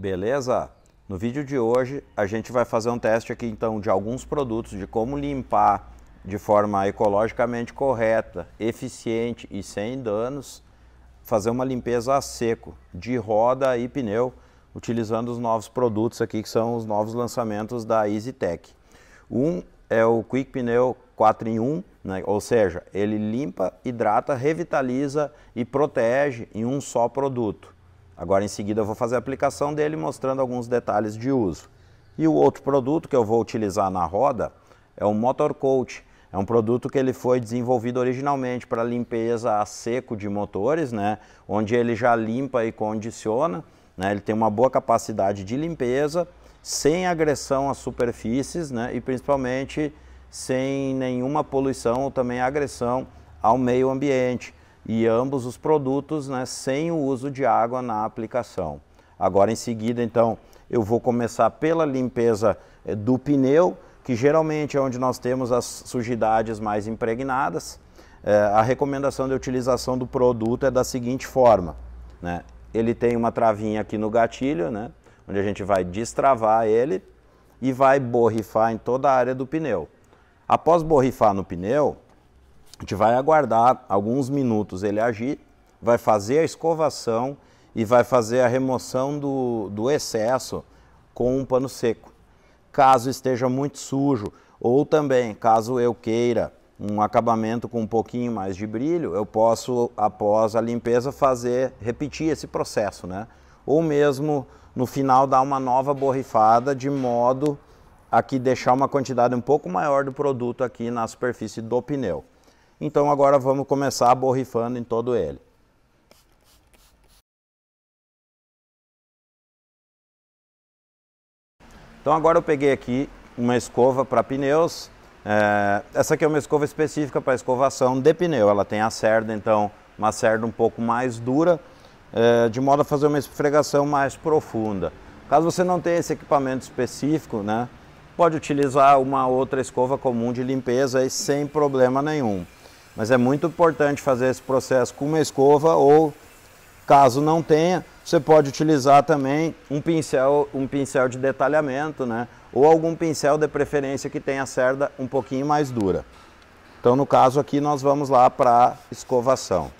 Beleza? No vídeo de hoje a gente vai fazer um teste aqui então de alguns produtos, de como limpar de forma ecologicamente correta, eficiente e sem danos, fazer uma limpeza a seco de roda e pneu, utilizando os novos produtos aqui que são os novos lançamentos da EasyTech. Um é o Quick Pneu 4 em 1, né? ou seja, ele limpa, hidrata, revitaliza e protege em um só produto. Agora em seguida eu vou fazer a aplicação dele mostrando alguns detalhes de uso. E o outro produto que eu vou utilizar na roda é o Motor Coat. É um produto que ele foi desenvolvido originalmente para limpeza a seco de motores, né? onde ele já limpa e condiciona. Né? Ele tem uma boa capacidade de limpeza, sem agressão às superfícies né? e principalmente sem nenhuma poluição ou também agressão ao meio ambiente e ambos os produtos né, sem o uso de água na aplicação. Agora em seguida, então, eu vou começar pela limpeza eh, do pneu, que geralmente é onde nós temos as sujidades mais impregnadas. É, a recomendação de utilização do produto é da seguinte forma. Né? Ele tem uma travinha aqui no gatilho, né? onde a gente vai destravar ele e vai borrifar em toda a área do pneu. Após borrifar no pneu, a gente vai aguardar alguns minutos ele agir, vai fazer a escovação e vai fazer a remoção do, do excesso com um pano seco. Caso esteja muito sujo, ou também, caso eu queira um acabamento com um pouquinho mais de brilho, eu posso, após a limpeza, fazer, repetir esse processo, né? Ou mesmo, no final, dar uma nova borrifada, de modo a que deixar uma quantidade um pouco maior do produto aqui na superfície do pneu. Então agora vamos começar borrifando em todo ele. Então agora eu peguei aqui uma escova para pneus. É, essa aqui é uma escova específica para escovação de pneu. Ela tem a cerda, então uma cerda um pouco mais dura, é, de modo a fazer uma esfregação mais profunda. Caso você não tenha esse equipamento específico, né, pode utilizar uma outra escova comum de limpeza e sem problema nenhum. Mas é muito importante fazer esse processo com uma escova ou, caso não tenha, você pode utilizar também um pincel, um pincel de detalhamento, né? Ou algum pincel de preferência que tenha a cerda um pouquinho mais dura. Então, no caso aqui, nós vamos lá para escovação.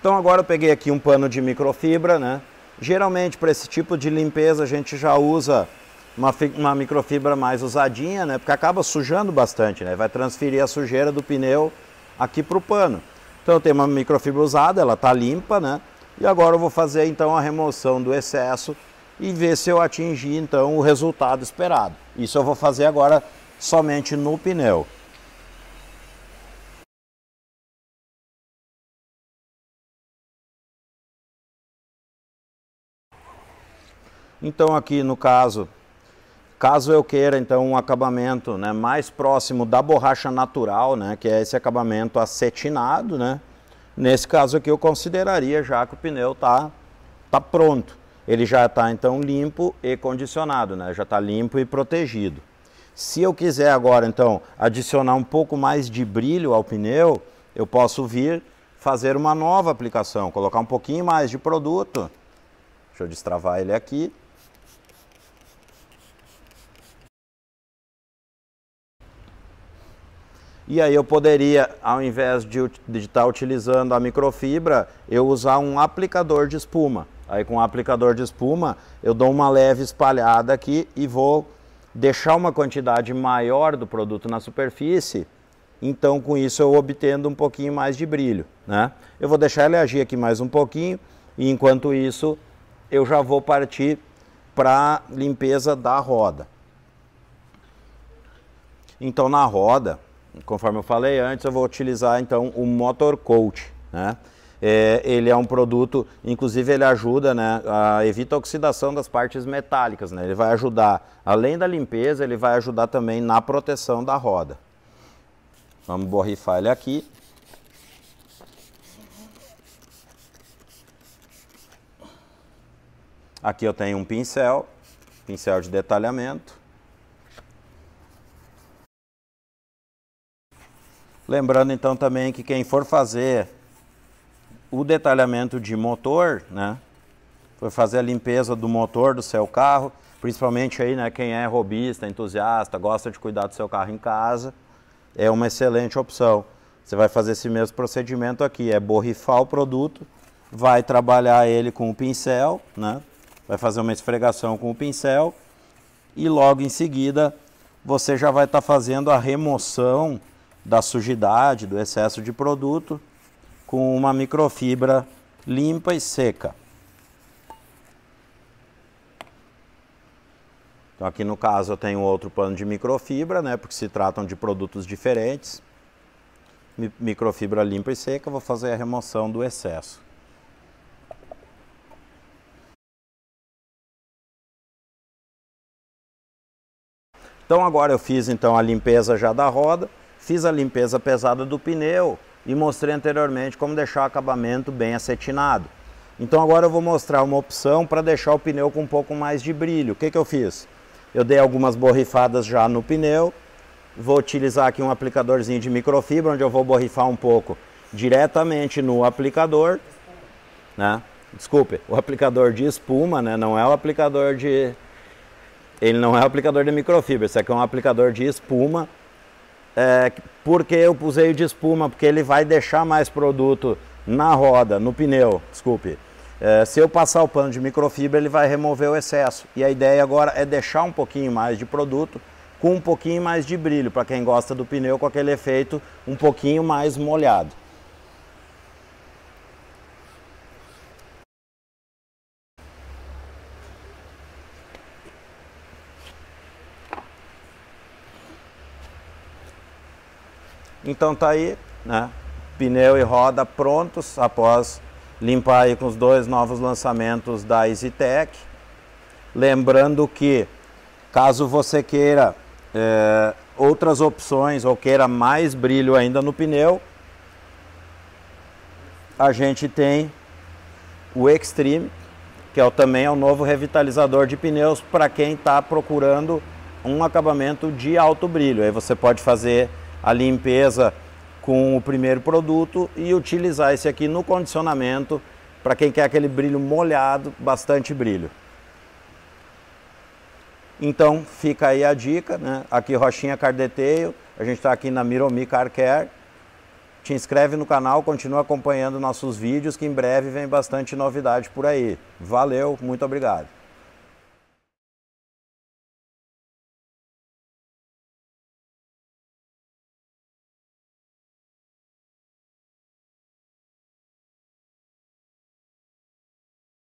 Então agora eu peguei aqui um pano de microfibra, né? Geralmente para esse tipo de limpeza a gente já usa uma, uma microfibra mais usadinha, né? Porque acaba sujando bastante, né? Vai transferir a sujeira do pneu aqui para o pano. Então eu tenho uma microfibra usada, ela está limpa, né? E agora eu vou fazer então a remoção do excesso e ver se eu atingi então o resultado esperado. Isso eu vou fazer agora somente no pneu. Então aqui no caso, caso eu queira então um acabamento né, mais próximo da borracha natural, né, que é esse acabamento acetinado, né, nesse caso aqui eu consideraria já que o pneu está tá pronto. Ele já está então limpo e condicionado, né, já está limpo e protegido. Se eu quiser agora então adicionar um pouco mais de brilho ao pneu, eu posso vir fazer uma nova aplicação, colocar um pouquinho mais de produto. Deixa eu destravar ele aqui. E aí eu poderia, ao invés de, de estar tá utilizando a microfibra, eu usar um aplicador de espuma. Aí com o aplicador de espuma, eu dou uma leve espalhada aqui e vou deixar uma quantidade maior do produto na superfície. Então com isso eu obtendo um pouquinho mais de brilho, né? Eu vou deixar ele agir aqui mais um pouquinho e enquanto isso eu já vou partir para limpeza da roda. Então na roda Conforme eu falei antes, eu vou utilizar então o Motor Coat, né? É, ele é um produto, inclusive ele ajuda, né, a, evita a oxidação das partes metálicas, né, ele vai ajudar, além da limpeza, ele vai ajudar também na proteção da roda. Vamos borrifar ele aqui. Aqui eu tenho um pincel, pincel de detalhamento. Lembrando então também que quem for fazer o detalhamento de motor, né? Foi fazer a limpeza do motor do seu carro, principalmente aí, né, quem é robista, entusiasta, gosta de cuidar do seu carro em casa, é uma excelente opção. Você vai fazer esse mesmo procedimento aqui, é borrifar o produto, vai trabalhar ele com o pincel, né? Vai fazer uma esfregação com o pincel e logo em seguida você já vai estar tá fazendo a remoção da sujidade, do excesso de produto, com uma microfibra limpa e seca. Então aqui no caso eu tenho outro pano de microfibra, né, porque se tratam de produtos diferentes. Microfibra limpa e seca, vou fazer a remoção do excesso. Então agora eu fiz então a limpeza já da roda. Fiz a limpeza pesada do pneu e mostrei anteriormente como deixar o acabamento bem acetinado. Então agora eu vou mostrar uma opção para deixar o pneu com um pouco mais de brilho. O que, que eu fiz? Eu dei algumas borrifadas já no pneu. Vou utilizar aqui um aplicadorzinho de microfibra, onde eu vou borrifar um pouco diretamente no aplicador. Né? Desculpe, o aplicador de espuma, né? não é o aplicador de... Ele não é o aplicador de microfibra, esse aqui é um aplicador de espuma é, porque eu pusei de espuma, porque ele vai deixar mais produto na roda, no pneu, desculpe. É, se eu passar o pano de microfibra, ele vai remover o excesso. E a ideia agora é deixar um pouquinho mais de produto com um pouquinho mais de brilho, para quem gosta do pneu com aquele efeito um pouquinho mais molhado. Então tá aí, né? Pneu e roda prontos após limpar aí com os dois novos lançamentos da EasyTech. Lembrando que caso você queira é, outras opções ou queira mais brilho ainda no pneu, a gente tem o Extreme, que é o, também é o novo revitalizador de pneus para quem está procurando um acabamento de alto brilho. Aí você pode fazer a limpeza com o primeiro produto e utilizar esse aqui no condicionamento para quem quer aquele brilho molhado, bastante brilho. Então fica aí a dica, né? aqui Rochinha Cardeteio, a gente está aqui na Miromi Car Care. Te inscreve no canal, continua acompanhando nossos vídeos que em breve vem bastante novidade por aí. Valeu, muito obrigado.